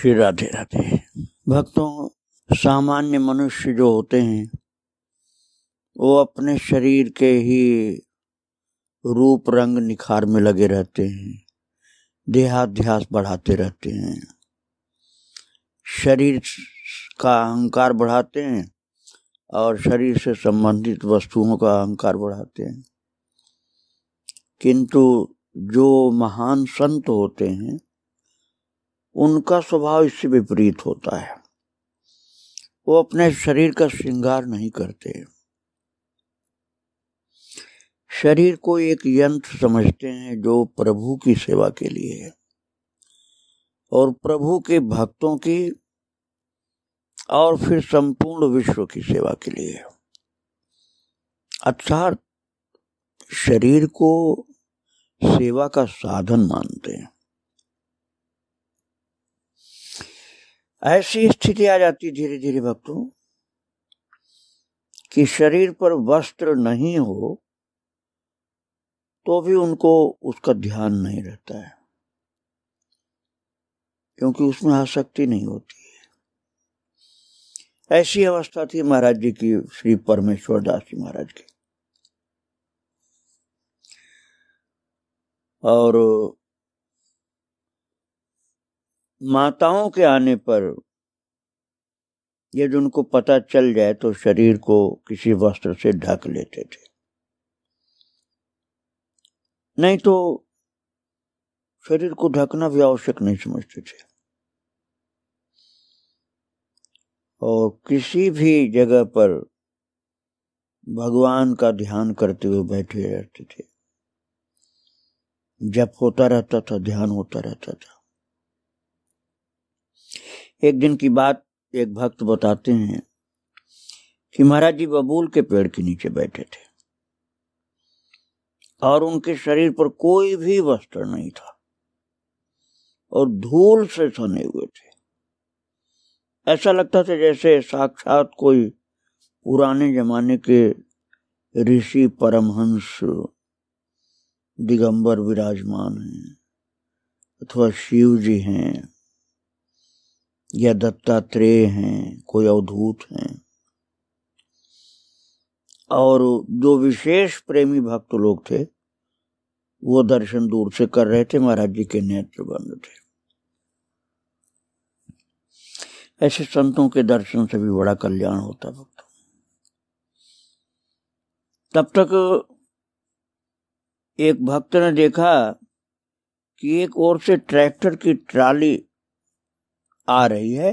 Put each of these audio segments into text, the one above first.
श्री राधे राधे भक्तों सामान्य मनुष्य जो होते हैं वो अपने शरीर के ही रूप रंग निखार में लगे रहते हैं देहाध्यास बढ़ाते रहते हैं शरीर का अहंकार बढ़ाते हैं और शरीर से संबंधित वस्तुओं का अहंकार बढ़ाते हैं किंतु जो महान संत होते हैं उनका स्वभाव इससे विपरीत होता है वो अपने शरीर का श्रृंगार नहीं करते शरीर को एक यंत्र समझते हैं जो प्रभु की सेवा के लिए है और प्रभु के भक्तों की और फिर संपूर्ण विश्व की सेवा के लिए अर्थात शरीर को सेवा का साधन मानते हैं ऐसी स्थिति आ जाती धीरे धीरे भक्तों कि शरीर पर वस्त्र नहीं हो तो भी उनको उसका ध्यान नहीं रहता है क्योंकि उसमें आसक्ति नहीं होती है ऐसी अवस्था थी महाराज जी की श्री परमेश्वर दास जी महाराज की और माताओं के आने पर यदि उनको पता चल जाए तो शरीर को किसी वस्त्र से ढक लेते थे नहीं तो शरीर को ढकना भी आवश्यक नहीं समझते थे और किसी भी जगह पर भगवान का ध्यान करते हुए बैठे रहते थे जब होता रहता था ध्यान होता रहता था एक दिन की बात एक भक्त बताते हैं कि महाराज जी बबूल के पेड़ के नीचे बैठे थे और उनके शरीर पर कोई भी वस्त्र नहीं था और धूल से सने हुए थे ऐसा लगता था जैसे साक्षात कोई पुराने जमाने के ऋषि परमहंस दिगंबर विराजमान हैं अथवा शिव जी हैं या दत्तात्रेय हैं कोई अवधूत हैं और जो विशेष प्रेमी भक्त लोग थे वो दर्शन दूर से कर रहे थे महाराज जी के नेत्र बंद थे ऐसे संतों के दर्शन से भी बड़ा कल्याण होता भक्त तब तक एक भक्त ने देखा कि एक ओर से ट्रैक्टर की ट्राली आ रही है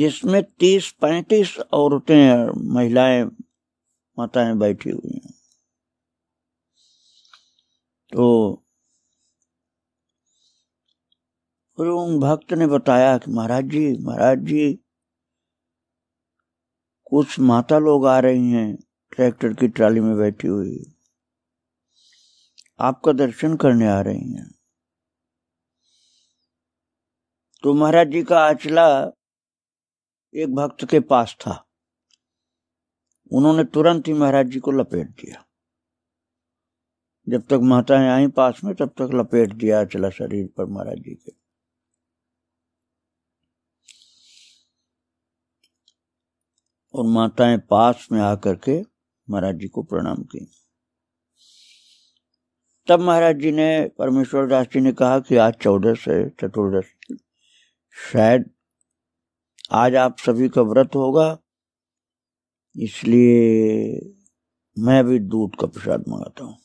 जिसमें तीस पैंतीस औरतें महिलाएं माताएं बैठी हुई हैं तो उन भक्त ने बताया कि महाराज जी महाराज जी कुछ माता लोग आ रही हैं ट्रैक्टर की ट्राली में बैठी हुई आपका दर्शन करने आ रही हैं तो महाराज जी का आचला एक भक्त के पास था उन्होंने तुरंत ही महाराज जी को लपेट दिया जब तक माताएं आई पास में तब तक लपेट दिया चला शरीर पर महाराज जी के और माताएं पास में आकर के महाराज जी को प्रणाम की तब महाराज जी ने परमेश्वर दास जी ने कहा कि आज चौदस है चतुर्दशी शायद आज आप सभी का व्रत होगा इसलिए मैं भी दूध का प्रसाद मंगाता हूँ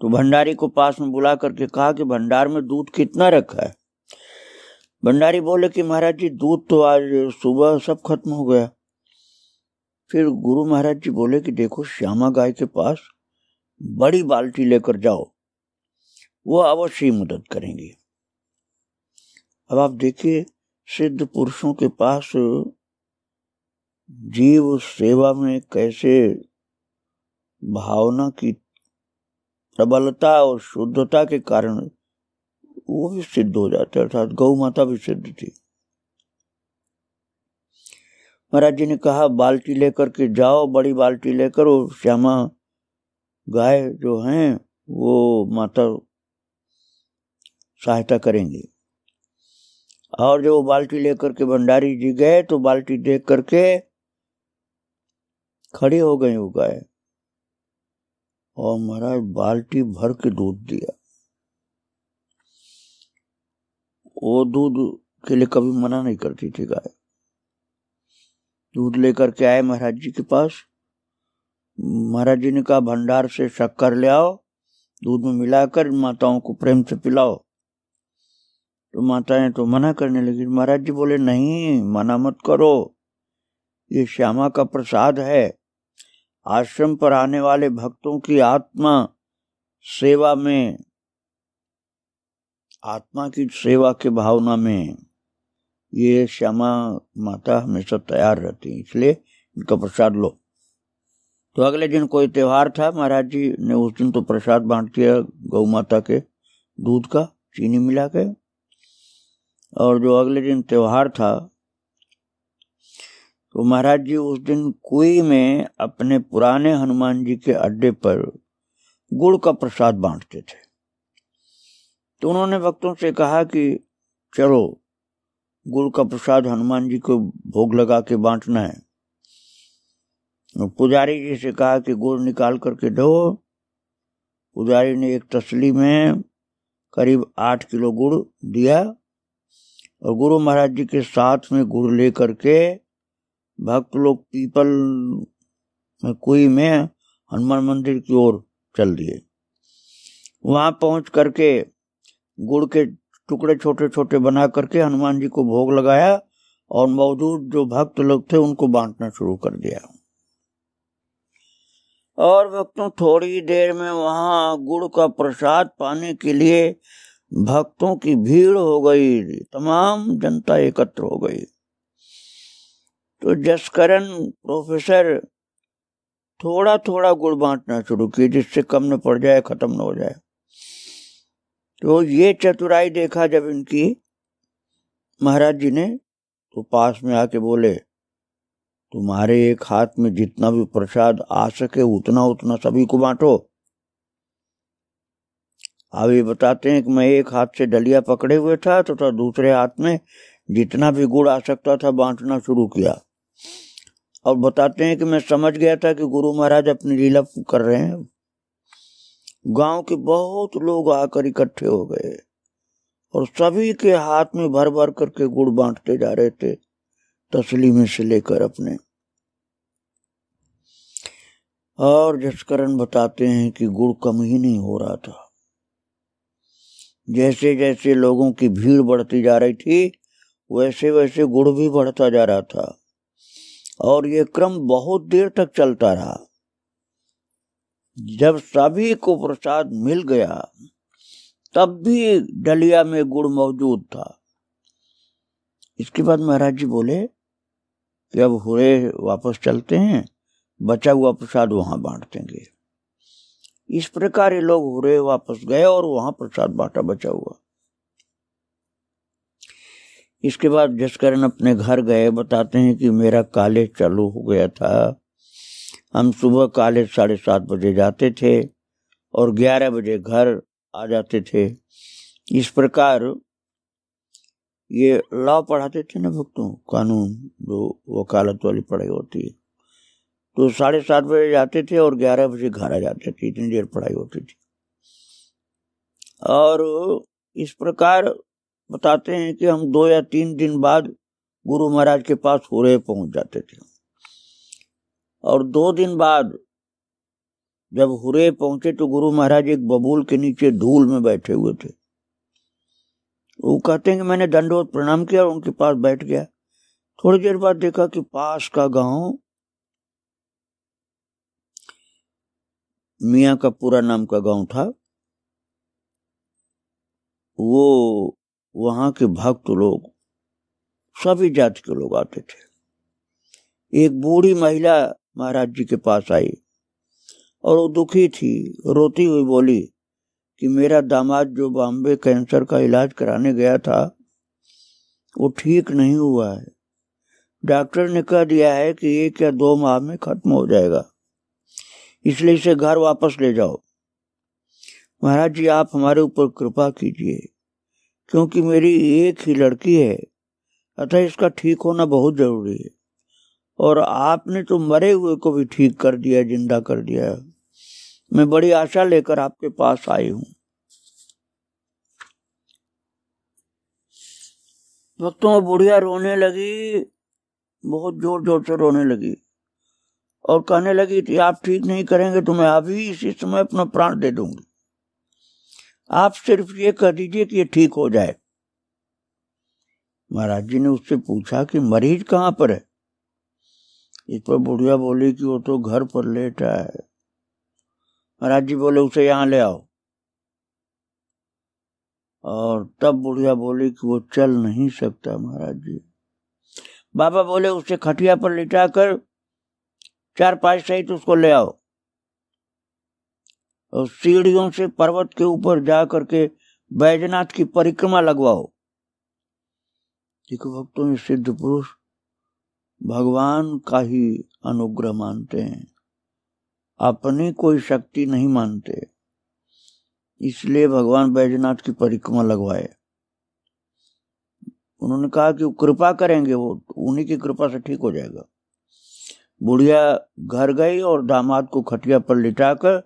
तो भंडारी को पास में बुला करके कहा कि भंडार में दूध कितना रखा है भंडारी बोले कि महाराज जी दूध तो आज सुबह सब खत्म हो गया फिर गुरु महाराज जी बोले कि देखो श्यामा गाय के पास बड़ी बाल्टी लेकर जाओ वो अवश्य मदद करेंगी अब आप देखिए सिद्ध पुरुषों के पास जीव सेवा में कैसे भावना की प्रबलता और शुद्धता के कारण वो भी सिद्ध हो जाते अर्थात गौ माता भी सिद्ध थी महाराज जी ने कहा बाल्टी लेकर के जाओ बड़ी बाल्टी लेकर वो श्यामा गाय जो हैं वो माता सहायता करेंगे और जो बाल्टी लेकर के भंडारी जी गए तो बाल्टी देख करके खड़ी हो गई गाय और महाराज बाल्टी भर के दूध दिया वो दूध के लिए कभी मना नहीं करती थी गाय दूध लेकर के आए महाराज जी के पास महाराज जी ने कहा भंडार से शक्कर ले आओ दूध में मिलाकर माताओं को प्रेम से पिलाओ तो माताएं तो मना करने लगी महाराज जी बोले नहीं मना मत करो ये श्यामा का प्रसाद है आश्रम पर आने वाले भक्तों की आत्मा सेवा में आत्मा की सेवा के भावना में ये श्यामा माता हमेशा तैयार रहती है इसलिए इनका प्रसाद लो तो अगले दिन कोई त्योहार था महाराज जी ने उस दिन तो प्रसाद बांट दिया गौ माता के दूध का चीनी मिला के और जो अगले दिन त्यौहार था तो महाराज जी उस दिन कुई में अपने पुराने हनुमान जी के अड्डे पर गुड़ का प्रसाद बांटते थे तो उन्होंने भक्तों से कहा कि चलो गुड़ का प्रसाद हनुमान जी को भोग लगा के बांटना है तो पुजारी जी से कहा कि गुड़ निकाल करके दो पुजारी ने एक तसली में करीब आठ किलो गुड़ दिया और गुरु महाराज जी के साथ में गुड़ ले करके भक्त लोग पीपल में कुई में हनुमान मंदिर की ओर चल दिए वहां पहुंच करके गुड़ के टुकड़े छोटे छोटे बना करके हनुमान जी को भोग लगाया और मौजूद जो भक्त लोग थे उनको बांटना शुरू कर दिया और भक्तों थोड़ी देर में वहां गुड़ का प्रसाद पाने के लिए भक्तों की भीड़ हो गई तमाम जनता एकत्र हो गई तो जसकरण प्रोफेसर थोड़ा थोड़ा गुड़ बांटना शुरू किए जिससे कम न पड़ जाए खत्म न हो जाए तो ये चतुराई देखा जब इनकी महाराज जी ने तो पास में आके बोले तुम्हारे एक हाथ में जितना भी प्रसाद आ सके उतना उतना सभी को बांटो अभी बताते हैं कि मैं एक हाथ से डलिया पकड़े हुए था तथा तो दूसरे हाथ में जितना भी गुड़ आ सकता था बांटना शुरू किया और बताते हैं कि मैं समझ गया था कि गुरु महाराज अपनी लीला कर रहे हैं गांव के बहुत लोग आकर इकट्ठे हो गए और सभी के हाथ में भर भर करके गुड़ बांटते जा रहे थे तसली में से लेकर अपने और जसकरण बताते हैं कि गुड़ कम ही नहीं हो रहा था जैसे जैसे लोगों की भीड़ बढ़ती जा रही थी वैसे वैसे गुड़ भी बढ़ता जा रहा था और ये क्रम बहुत देर तक चलता रहा जब सभी को प्रसाद मिल गया तब भी डलिया में गुड़ मौजूद था इसके बाद महाराज जी बोले कि अब हुए वापस चलते हैं बचा हुआ प्रसाद वहां बांट देंगे इस प्रकार ये लोग हो रहे वापस गए और वहां प्रसाद बांटा बचा हुआ इसके बाद जसकरण अपने घर गए बताते हैं कि मेरा कॉलेज चालू हो गया था हम सुबह कॉलेज साढ़े सात बजे जाते थे और ग्यारह बजे घर आ जाते थे इस प्रकार ये लॉ पढ़ाते थे ना भक्तों कानून जो वकालत वाली पढ़ाई होती है तो साढ़े सात बजे जाते थे और ग्यारह बजे घर आ जाते थे इतनी देर पढ़ाई होती थी और इस प्रकार बताते हैं कि हम दो या तीन दिन बाद गुरु महाराज के पास हो रहे पहुंच जाते थे और दो दिन बाद जब हुरे पहुंचे तो गुरु महाराज एक बबूल के नीचे धूल में बैठे हुए थे वो कहते हैं कि मैंने दंडोत प्रणाम किया और उनके पास बैठ गया थोड़ी देर बाद देखा कि पास का गांव मियाँ का पूरा नाम का गांव था वो वहाँ के भक्त लोग सभी जाति के लोग आते थे एक बूढ़ी महिला महाराज जी के पास आई और वो दुखी थी रोती हुई बोली कि मेरा दामाद जो बॉम्बे कैंसर का इलाज कराने गया था वो ठीक नहीं हुआ है डॉक्टर ने कह दिया है कि एक या दो माह में खत्म हो जाएगा इसलिए इसे घर वापस ले जाओ महाराज जी आप हमारे ऊपर कृपा कीजिए क्योंकि मेरी एक ही लड़की है अतः इसका ठीक होना बहुत जरूरी है और आपने तो मरे हुए को भी ठीक कर दिया जिंदा कर दिया मैं बड़ी आशा लेकर आपके पास आई हूं भक्तों बुढ़िया रोने लगी बहुत जोर जोर से रोने लगी और कहने लगी कि आप ठीक नहीं करेंगे तो मैं अभी इसी समय अपना प्राण दे दूंगी आप सिर्फ ये कह दीजिए कि ये ठीक हो जाए महाराज जी ने उससे पूछा कि मरीज कहाँ पर है इस पर बुढ़िया बोली कि वो तो घर पर लेटा है महाराज जी बोले उसे यहाँ ले आओ और तब बुढ़िया बोली कि वो चल नहीं सकता महाराज जी बाबा बोले उसे खटिया पर लिटा कर चार पांच सहित उसको ले आओ और सीढ़ियों से पर्वत के ऊपर जा करके बैजनाथ की परिक्रमा लगवाओ देखो भक्तों में सिद्ध पुरुष भगवान का ही अनुग्रह मानते हैं अपनी कोई शक्ति नहीं मानते इसलिए भगवान बैजनाथ की परिक्रमा लगवाए उन्होंने कहा कि कृपा करेंगे वो उन्हीं की कृपा से ठीक हो जाएगा बुढ़िया घर गई और दामाद को खटिया पर लिटाकर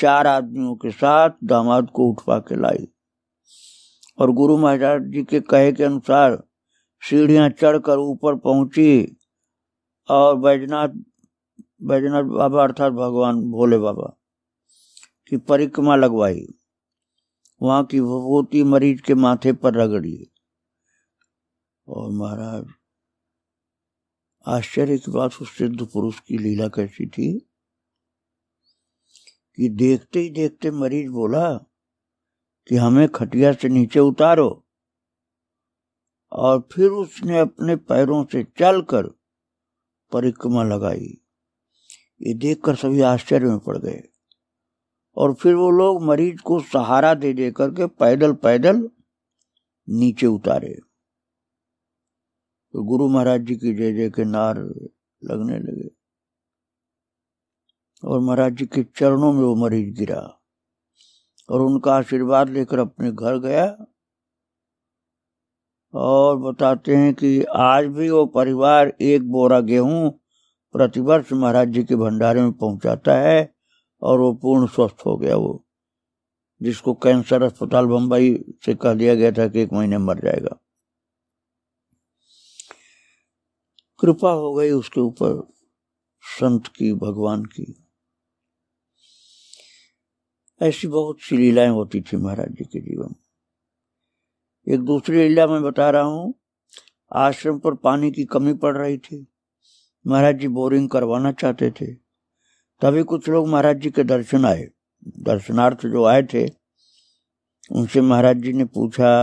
चार आदमियों के साथ दामाद को उठवा के लाई और गुरु महाराज जी के कहे के अनुसार सीढ़ियां चढ़कर ऊपर पहुंची और बैजनाथ बैजनाथ बाबा अर्थात भगवान भोले बाबा की परिक्रमा लगवाई वहां की विभूति मरीज के माथे पर रगड़ी और महाराज आश्चर्य की बात उस सिद्ध पुरुष की लीला कैसी थी कि देखते ही देखते मरीज बोला कि हमें खटिया से नीचे उतारो और फिर उसने अपने पैरों से चलकर परिक्रमा लगाई ये देखकर सभी आश्चर्य में पड़ गए और फिर वो लोग मरीज को सहारा दे दे करके पैदल पैदल नीचे उतारे तो गुरु महाराज जी की जय जय के नार लगने लगे और महाराज जी के चरणों में वो मरीज गिरा और उनका आशीर्वाद लेकर अपने घर गया और बताते हैं कि आज भी वो परिवार एक बोरा गेहूं प्रतिवर्ष महाराज जी के भंडारे में पहुंचाता है और वो पूर्ण स्वस्थ हो गया वो जिसको कैंसर अस्पताल बम्बई से कह दिया गया था कि एक महीने मर जाएगा कृपा हो गई उसके ऊपर संत की भगवान की ऐसी बहुत सी लीलाएं होती थी महाराज जी के जीवन एक दूसरी लीला मैं बता रहा हूं आश्रम पर पानी की कमी पड़ रही थी महाराज जी बोरिंग करवाना चाहते थे तभी कुछ लोग महाराज जी के दर्शन आए दर्शनार्थ जो आए थे उनसे महाराज जी ने पूछा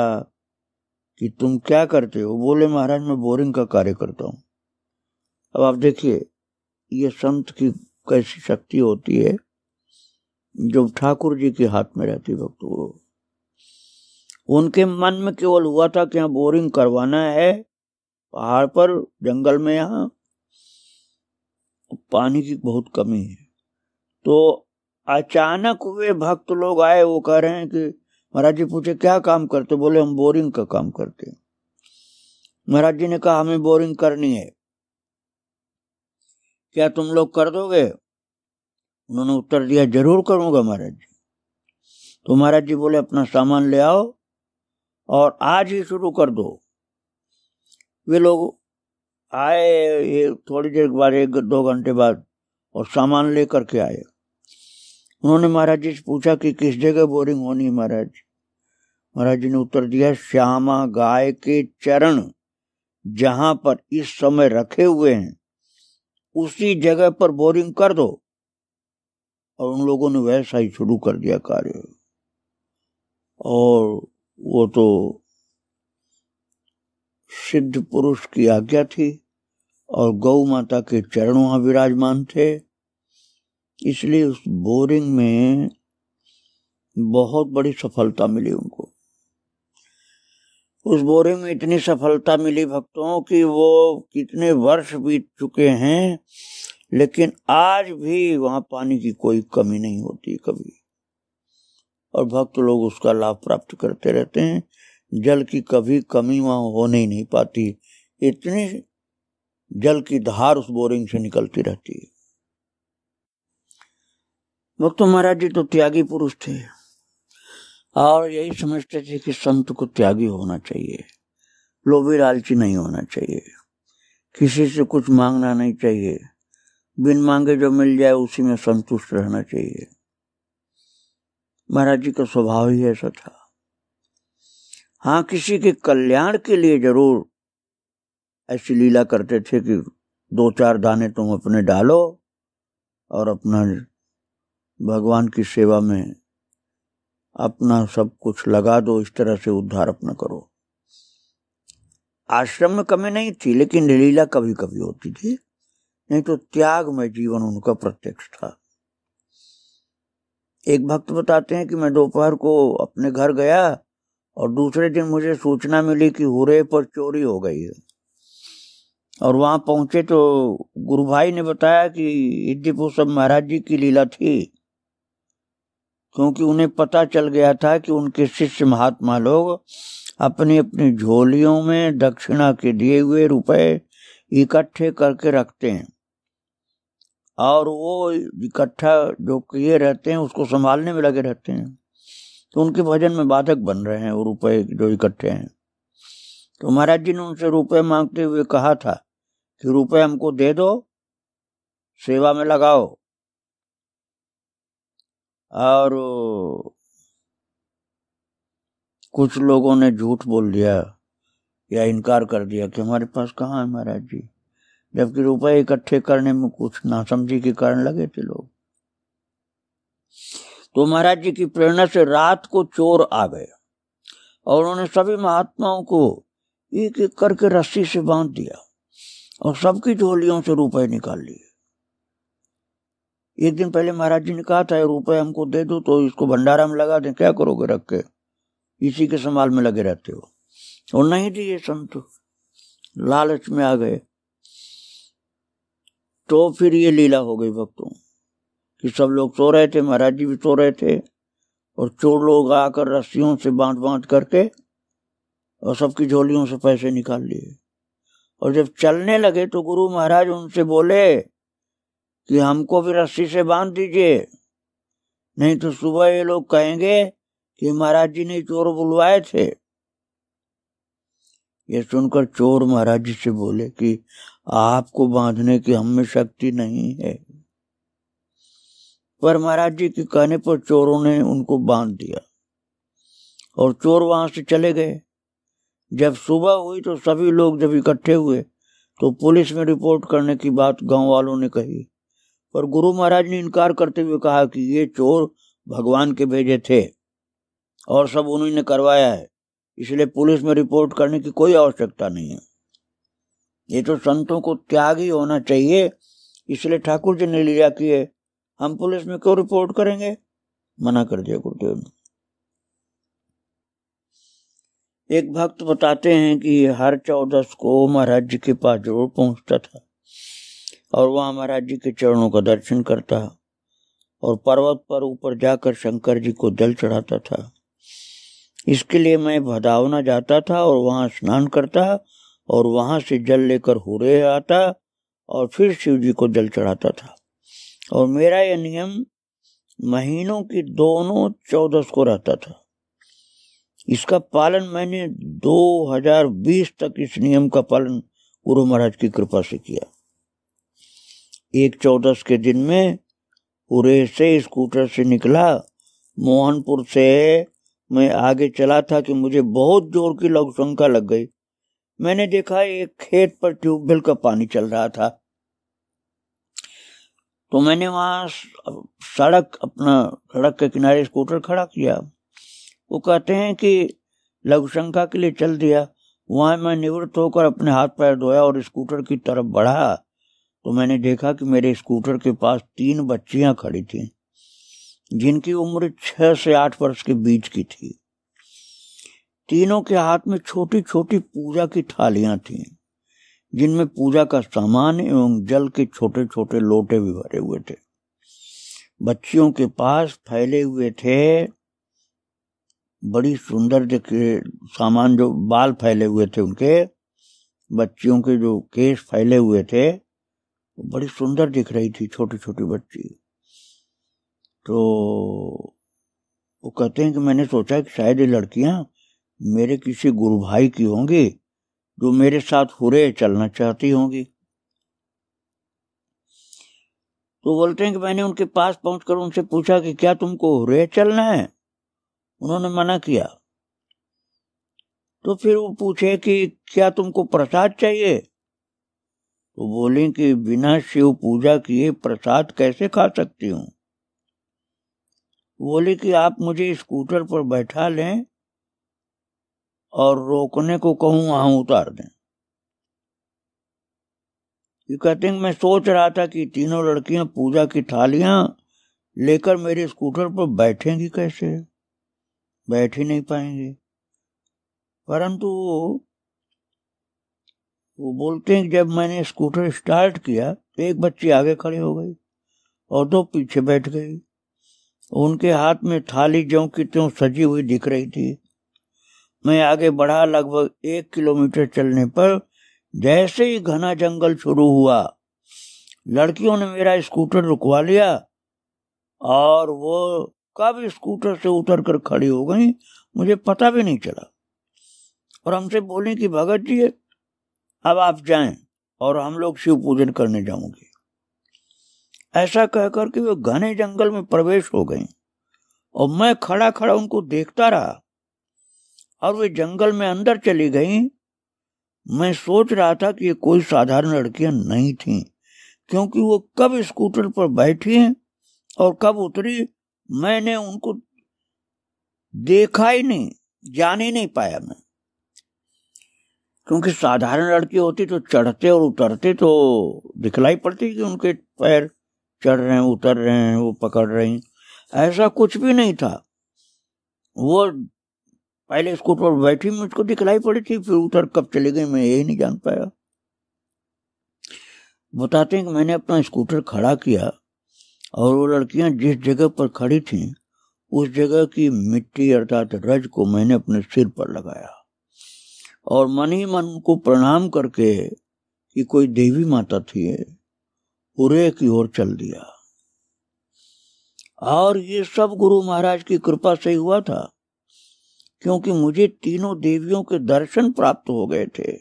कि तुम क्या करते हो बोले महाराज मैं बोरिंग का कार्य करता हूँ अब आप देखिए ये संत की कैसी शक्ति होती है जो ठाकुर जी के हाथ में रहती वक्त वो उनके मन में केवल हुआ था कि यहाँ बोरिंग करवाना है पहाड़ पर जंगल में यहाँ पानी की बहुत कमी है तो अचानक वे भक्त लोग आए वो कह रहे हैं कि महाराज जी पूछे क्या काम करते बोले हम बोरिंग का काम करते महाराज जी ने कहा हमें बोरिंग करनी है क्या तुम लोग कर दोगे उन्होंने उत्तर दिया जरूर करूंगा महाराज जी तो महाराज जी बोले अपना सामान ले आओ और आज ही शुरू कर दो वे लोग आए ये थोड़ी देर बाद एक दो घंटे बाद और सामान लेकर के आए उन्होंने महाराज जी से पूछा कि किस जगह बोरिंग होनी है महाराज महाराज जी ने उत्तर दिया श्यामा गाय के चरण जहां पर इस समय रखे हुए हैं उसी जगह पर बोरिंग कर दो और उन लोगों ने वैसा ही शुरू कर दिया कार्य और वो तो सिद्ध पुरुष की आज्ञा थी और गौ माता के चरण वहां विराजमान थे इसलिए उस बोरिंग में बहुत बड़ी सफलता मिली उनको उस बोरे में इतनी सफलता मिली भक्तों कि वो कितने वर्ष बीत चुके हैं लेकिन आज भी वहाँ पानी की कोई कमी नहीं होती कभी और भक्त लोग उसका लाभ प्राप्त करते रहते हैं जल की कभी कमी वहाँ होने ही नहीं पाती इतनी जल की धार उस बोरिंग से निकलती रहती है भक्तों महाराज जी तो त्यागी पुरुष थे और यही समझते थे कि संत को त्यागी होना चाहिए लोभी लालची नहीं होना चाहिए किसी से कुछ मांगना नहीं चाहिए बिन मांगे जो मिल जाए उसी में संतुष्ट रहना चाहिए महाराज जी का स्वभाव ही ऐसा था हाँ किसी के कल्याण के लिए जरूर ऐसी लीला करते थे कि दो चार दाने तुम अपने डालो और अपना भगवान की सेवा में अपना सब कुछ लगा दो इस तरह से उद्धार अपना करो आश्रम में कमी नहीं थी लेकिन लीला कभी कभी होती थी नहीं तो त्याग में जीवन उनका प्रत्यक्ष था एक भक्त बताते हैं कि मैं दोपहर को अपने घर गया और दूसरे दिन मुझे सूचना मिली कि हुरे पर चोरी हो गई है और वहां पहुंचे तो गुरु भाई ने बताया कि इस सब महाराज जी की लीला थी क्योंकि उन्हें पता चल गया था कि उनके शिष्य महात्मा लोग अपनी अपनी झोलियों में दक्षिणा के दिए हुए रुपए इकट्ठे करके रखते हैं और वो इकट्ठा जो किए रहते हैं उसको संभालने में लगे रहते हैं तो उनके भजन में बाधक बन रहे हैं वो रुपए जो इकट्ठे हैं तो महाराज जी ने उनसे रुपए मांगते हुए कहा था कि रुपए हमको दे दो सेवा में लगाओ और कुछ लोगों ने झूठ बोल दिया या इनकार कर दिया कि हमारे पास कहाँ है महाराज जी जबकि रुपए इकट्ठे करने में कुछ नासमझी के कारण लगे थे लोग तो महाराज जी की प्रेरणा से रात को चोर आ गए और उन्होंने सभी महात्माओं को एक एक करके रस्सी से बांध दिया और सबकी झोलियों से रुपए निकाल लिए एक दिन पहले महाराज जी ने कहा था रुपए हमको दे दो तो इसको भंडारा में लगा दें क्या करोगे रख के इसी के संभाल में लगे रहते हो और नहीं दिए संत लालच में आ गए तो फिर ये लीला हो गई भक्तों कि सब लोग सो रहे थे महाराज जी भी सो रहे थे और चोर लोग आकर रस्सियों से बांध बांध करके और सबकी झोलियों से पैसे निकाल लिए और जब चलने लगे तो गुरु महाराज उनसे बोले कि हमको भी रस्सी से बांध दीजिए नहीं तो सुबह ये लोग कहेंगे कि महाराज जी ने चोर बुलवाए थे ये सुनकर चोर महाराज जी से बोले कि आपको बांधने की हमें शक्ति नहीं है पर महाराज जी के कहने पर चोरों ने उनको बांध दिया और चोर वहां से चले गए जब सुबह हुई तो सभी लोग जब इकट्ठे हुए तो पुलिस में रिपोर्ट करने की बात गांव वालों ने कही पर गुरु महाराज ने इनकार करते हुए कहा कि ये चोर भगवान के भेजे थे और सब उन्हीं ने करवाया है इसलिए पुलिस में रिपोर्ट करने की कोई आवश्यकता नहीं है ये तो संतों को त्याग ही होना चाहिए इसलिए ठाकुर जी ने लिया किए हम पुलिस में क्यों रिपोर्ट करेंगे मना कर दिया गुरुदेव ने एक भक्त बताते हैं कि हर चौदस को महाराज जी के पास जरूर पहुंचता था और वहाँ महाराज जी के चरणों का दर्शन करता और पर्वत पर ऊपर जाकर शंकर जी को जल चढ़ाता था इसके लिए मैं भदावना जाता था और वहाँ स्नान करता और वहाँ से जल लेकर हो रहे आता और फिर शिव जी को जल चढ़ाता था और मेरा यह नियम महीनों की दोनों चौदस को रहता था इसका पालन मैंने 2020 तक इस नियम का पालन गुरु महाराज की कृपा से किया एक चौदस के दिन में पूरे से स्कूटर से निकला मोहनपुर से मैं आगे चला था कि मुझे बहुत जोर की शंका लग गई मैंने देखा एक खेत पर ट्यूबवेल का पानी चल रहा था तो मैंने वहां सड़क अपना सड़क के किनारे स्कूटर खड़ा किया वो कहते हैं कि शंका के लिए चल दिया वहां मैं निवृत्त होकर अपने हाथ पैर धोया और स्कूटर की तरफ बढ़ा तो मैंने देखा कि मेरे स्कूटर के पास तीन बच्चियां खड़ी थीं जिनकी उम्र छह से आठ वर्ष के बीच की थी तीनों के हाथ में छोटी छोटी पूजा की थालियां थीं जिनमें पूजा का सामान एवं जल के छोटे छोटे लोटे भी भरे हुए थे बच्चियों के पास फैले हुए थे बड़ी सुंदर देखे सामान जो बाल फैले हुए थे उनके बच्चियों के जो केस फैले हुए थे बड़ी सुंदर दिख रही थी छोटी छोटी बच्ची तो वो कहते हैं कि मैंने सोचा कि शायद ये लड़कियां मेरे किसी गुरु भाई की होंगी जो मेरे साथ हुरे चलना चाहती होंगी तो बोलते हैं कि मैंने उनके पास पहुंचकर उनसे पूछा कि क्या तुमको हुरे चलना है उन्होंने मना किया तो फिर वो पूछे कि क्या तुमको प्रसाद चाहिए वो तो बोले कि बिना शिव पूजा किए प्रसाद कैसे खा सकती हूँ बोले कि आप मुझे स्कूटर पर बैठा लें और रोकने को कहूँ वहां उतार दें ये कहते मैं सोच रहा था कि तीनों लड़कियां पूजा की थालियां लेकर मेरे स्कूटर पर बैठेंगी कैसे बैठ ही नहीं पाएंगे परंतु वो बोलते हैं जब मैंने स्कूटर स्टार्ट किया तो एक बच्ची आगे खड़ी हो गई और दो पीछे बैठ गई उनके हाथ में थाली ज्यो की त्यों सजी हुई दिख रही थी मैं आगे बढ़ा लगभग एक किलोमीटर चलने पर जैसे ही घना जंगल शुरू हुआ लड़कियों ने मेरा स्कूटर रुकवा लिया और वो कब स्कूटर से उतर कर खड़ी हो गई मुझे पता भी नहीं चला और हमसे बोले कि भगत जी अब आप जाएं और हम लोग शिव पूजन करने जाऊंगे ऐसा कहकर के वे घने जंगल में प्रवेश हो गए और मैं खड़ा खड़ा उनको देखता रहा और वे जंगल में अंदर चली गई मैं सोच रहा था कि ये कोई साधारण लड़कियां नहीं थीं क्योंकि वो कब स्कूटर पर बैठी और कब उतरी मैंने उनको देखा ही नहीं जान ही नहीं पाया मैं क्योंकि साधारण लड़की होती तो चढ़ते और उतरते तो दिखलाई पड़ती कि उनके पैर चढ़ रहे हैं उतर रहे हैं वो पकड़ रही ऐसा कुछ भी नहीं था वो पहले स्कूटर पर बैठी मुझको दिखलाई पड़ी थी फिर उतर कब चली गई मैं यही नहीं जान पाया बताते हैं कि मैंने अपना स्कूटर खड़ा किया और वो लड़कियां जिस जगह पर खड़ी थीं उस जगह की मिट्टी अर्थात रज को मैंने अपने सिर पर लगाया और मन ही मन को प्रणाम करके कि कोई देवी माता थी उरे की ओर चल दिया और ये सब गुरु महाराज की कृपा से हुआ था क्योंकि मुझे तीनों देवियों के दर्शन प्राप्त हो गए थे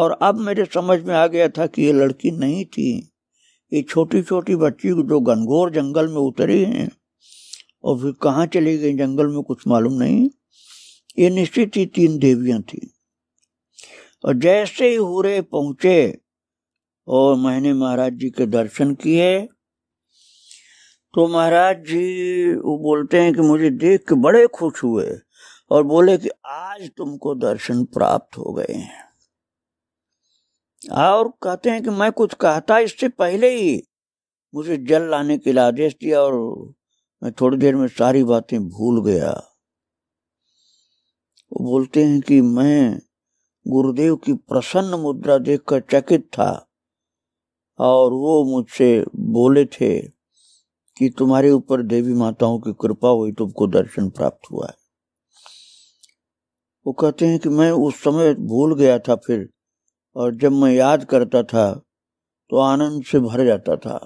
और अब मेरे समझ में आ गया था कि ये लड़की नहीं थी ये छोटी छोटी बच्ची जो घनघोर जंगल में उतरी हैं और फिर कहाँ चली गई जंगल में कुछ मालूम नहीं ये निश्चित ही तीन देवियां थी और जैसे ही हुरे पहुंचे और मैंने महाराज जी के दर्शन किए तो महाराज जी वो बोलते हैं कि मुझे देख के बड़े खुश हुए और बोले कि आज तुमको दर्शन प्राप्त हो गए हैं और कहते हैं कि मैं कुछ कहता इससे पहले ही मुझे जल लाने के लिए आदेश दिया और मैं थोड़ी देर में सारी बातें भूल गया वो बोलते हैं कि मैं गुरुदेव की प्रसन्न मुद्रा देखकर चकित था और वो मुझसे बोले थे कि तुम्हारे ऊपर देवी माताओं की कृपा हुई तुमको दर्शन प्राप्त हुआ है वो कहते हैं कि मैं उस समय भूल गया था फिर और जब मैं याद करता था तो आनंद से भर जाता था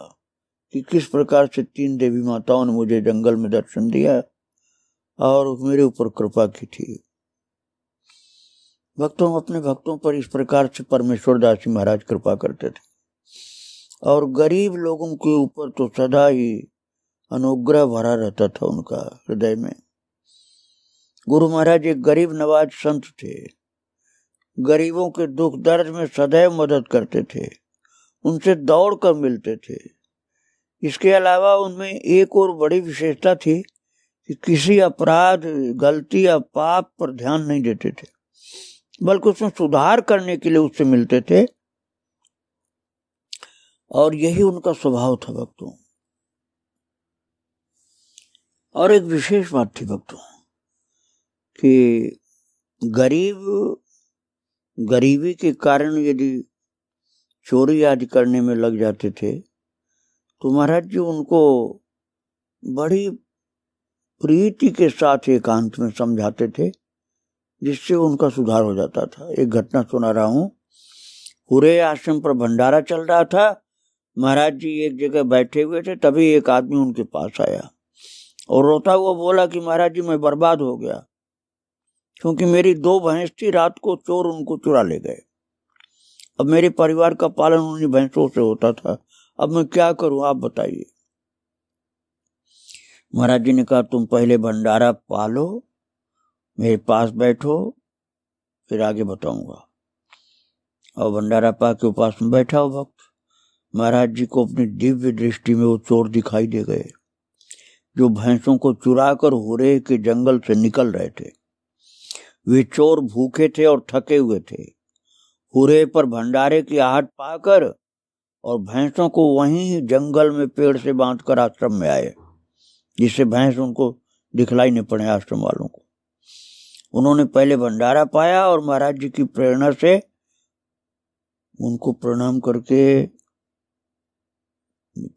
कि किस प्रकार से तीन देवी माताओं ने मुझे जंगल में दर्शन दिया और मेरे ऊपर कृपा की थी भक्तों अपने भक्तों पर इस प्रकार से परमेश्वर दास जी महाराज कृपा करते थे और गरीब लोगों के ऊपर तो सदा ही अनुग्रह भरा रहता था उनका हृदय में गुरु महाराज एक गरीब नवाज संत थे गरीबों के दुख दर्द में सदैव मदद करते थे उनसे दौड़ कर मिलते थे इसके अलावा उनमें एक और बड़ी विशेषता थी कि किसी अपराध गलती या पाप पर ध्यान नहीं देते थे बल्कि उसमें सुधार करने के लिए उससे मिलते थे और यही उनका स्वभाव था भक्तों और एक विशेष बात थी भक्तों कि गरीब गरीबी के कारण यदि चोरी आदि करने में लग जाते थे तो महाराज जी उनको बड़ी प्रीति के साथ एकांत में समझाते थे जिससे उनका सुधार हो जाता था एक घटना सुना रहा हूँ पूरे आश्रम पर भंडारा चल रहा था महाराज जी एक जगह बैठे हुए थे तभी एक आदमी उनके पास आया और रोता हुआ बोला कि महाराज जी मैं बर्बाद हो गया क्योंकि मेरी दो भैंस थी रात को चोर उनको चुरा ले गए अब मेरे परिवार का पालन उन्हीं भैंसों से होता था अब मैं क्या करूं आप बताइए महाराज जी ने कहा तुम पहले भंडारा पालो मेरे पास बैठो फिर आगे बताऊंगा और भंडारा पा के उपास में बैठा हो वक्त महाराज जी को अपनी दिव्य दृष्टि में वो चोर दिखाई दे गए जो भैंसों को चुरा कर हो रहे के जंगल से निकल रहे थे वे चोर भूखे थे और थके हुए थे हुरे पर भंडारे की आहट पाकर और भैंसों को वहीं जंगल में पेड़ से बांधकर आश्रम में आए जिससे भैंस उनको दिखलाई नहीं पड़े आश्रम वालों को उन्होंने पहले भंडारा पाया और महाराज जी की प्रेरणा से उनको प्रणाम करके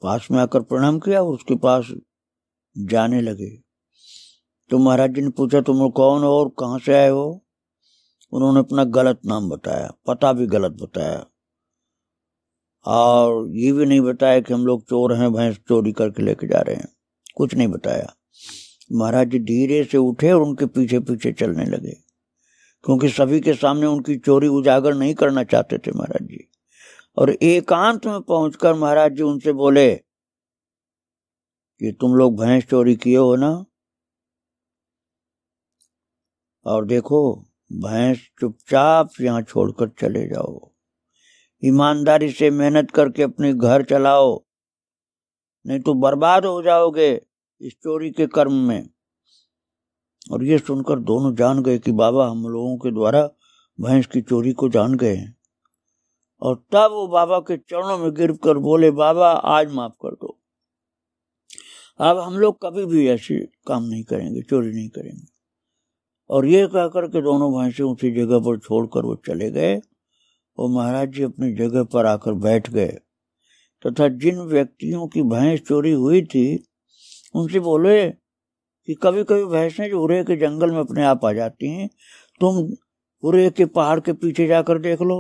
पास में आकर प्रणाम किया और उसके पास जाने लगे तो महाराज जी ने पूछा तुम कौन हो और कहाँ से आए हो उन्होंने अपना गलत नाम बताया पता भी गलत बताया और ये भी नहीं बताया कि हम लोग चोर हैं भैंस चोरी करके लेके जा रहे हैं कुछ नहीं बताया महाराज जी धीरे से उठे और उनके पीछे पीछे चलने लगे क्योंकि सभी के सामने उनकी चोरी उजागर नहीं करना चाहते थे महाराज जी और एकांत में पहुंचकर महाराज जी उनसे बोले कि तुम लोग भैंस चोरी किए हो ना और देखो भैंस चुपचाप यहाँ छोड़कर चले जाओ ईमानदारी से मेहनत करके अपने घर चलाओ नहीं तो बर्बाद हो जाओगे स्टोरी के कर्म में और ये सुनकर दोनों जान गए कि बाबा हम लोगों के द्वारा भैंस की चोरी को जान गए हैं और तब वो बाबा के चरणों में गिर कर बोले बाबा आज माफ कर दो अब हम लोग कभी भी ऐसे काम नहीं करेंगे चोरी नहीं करेंगे और ये कहकर के दोनों भैंसे उसी जगह पर छोड़कर वो चले गए और महाराज जी अपनी जगह पर आकर बैठ गए तथा जिन व्यक्तियों की भैंस चोरी हुई थी उनसे बोले कि कभी कभी भैंसें जो उरे के जंगल में अपने आप आ जाती हैं तुम उरे के पहाड़ के पीछे जाकर देख लो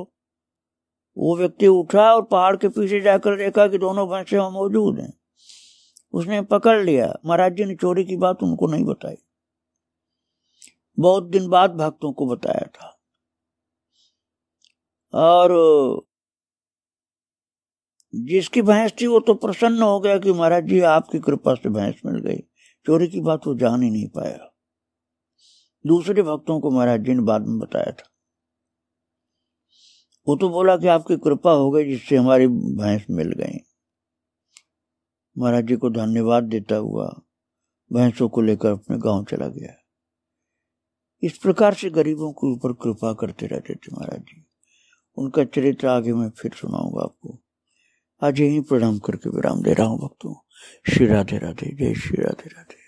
वो व्यक्ति उठा और पहाड़ के पीछे जाकर देखा कि दोनों भैंसें वहां मौजूद हैं उसने पकड़ लिया महाराज जी ने चोरी की बात उनको नहीं बताई बहुत दिन बाद भक्तों को बताया था और जिसकी भैंस थी वो तो प्रसन्न हो गया कि महाराज जी आपकी कृपा से भैंस मिल गई चोरी की बात वो जान ही नहीं पाया दूसरे भक्तों को महाराज जी ने बाद में बताया था वो तो बोला कि आपकी कृपा हो गई जिससे हमारी भैंस मिल गई महाराज जी को धन्यवाद देता हुआ भैंसों को लेकर अपने गांव चला गया इस प्रकार से गरीबों के ऊपर कृपा करते रहते थे महाराज जी उनका चरित्र आगे मैं फिर सुनाऊंगा आपको आज यहीं प्रणाम करके विराम दे रहा हूँ भक्तों श्री राधे राधे जय श्री राधे राधे